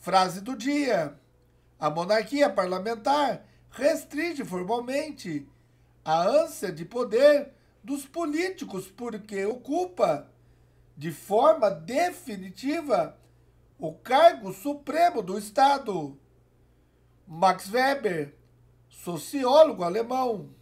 Frase do dia: A monarquia parlamentar restringe formalmente a ânsia de poder dos políticos porque ocupa de forma definitiva o cargo supremo do Estado. Max Weber, sociólogo alemão.